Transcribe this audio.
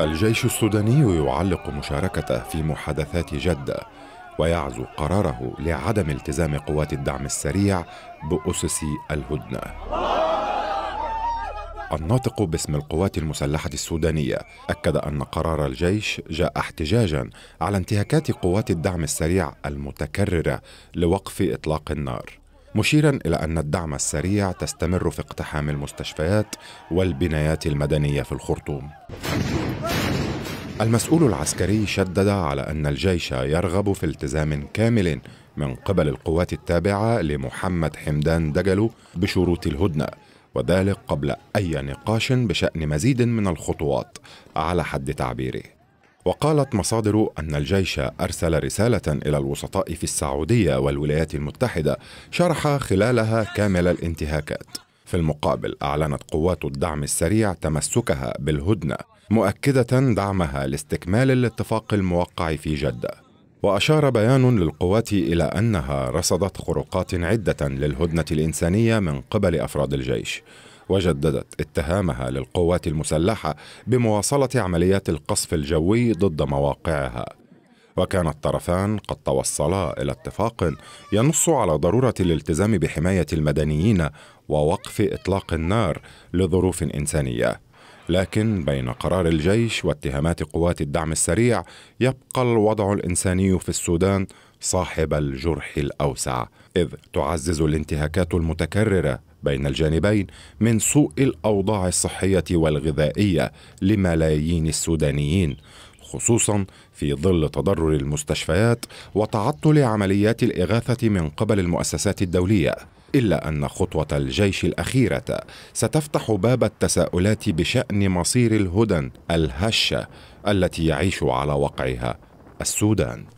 الجيش السوداني يعلق مشاركته في محادثات جدة ويعزو قراره لعدم التزام قوات الدعم السريع بأسس الهدنة الناطق باسم القوات المسلحة السودانية أكد أن قرار الجيش جاء احتجاجا على انتهاكات قوات الدعم السريع المتكررة لوقف إطلاق النار مشيرا الى ان الدعم السريع تستمر في اقتحام المستشفيات والبنايات المدنيه في الخرطوم المسؤول العسكري شدد على أن الجيش يرغب في التزام كامل من قبل القوات التابعة لمحمد حمدان دجلو بشروط الهدنة وذلك قبل أي نقاش بشأن مزيد من الخطوات على حد تعبيره وقالت مصادر أن الجيش أرسل رسالة إلى الوسطاء في السعودية والولايات المتحدة شرح خلالها كامل الانتهاكات في المقابل أعلنت قوات الدعم السريع تمسكها بالهدنة مؤكدة دعمها لاستكمال الاتفاق الموقع في جدة وأشار بيان للقوات إلى أنها رصدت خروقات عدة للهدنة الإنسانية من قبل أفراد الجيش وجددت اتهامها للقوات المسلحة بمواصلة عمليات القصف الجوي ضد مواقعها وكان الطرفان قد توصلا الى اتفاق ينص على ضروره الالتزام بحمايه المدنيين ووقف اطلاق النار لظروف انسانيه لكن بين قرار الجيش واتهامات قوات الدعم السريع يبقى الوضع الانساني في السودان صاحب الجرح الاوسع اذ تعزز الانتهاكات المتكرره بين الجانبين من سوء الاوضاع الصحيه والغذائيه لملايين السودانيين خصوصا في ظل تضرر المستشفيات وتعطل عمليات الاغاثه من قبل المؤسسات الدوليه إلا أن خطوة الجيش الأخيرة ستفتح باب التساؤلات بشأن مصير الهدن الهشة التي يعيش على وقعها السودان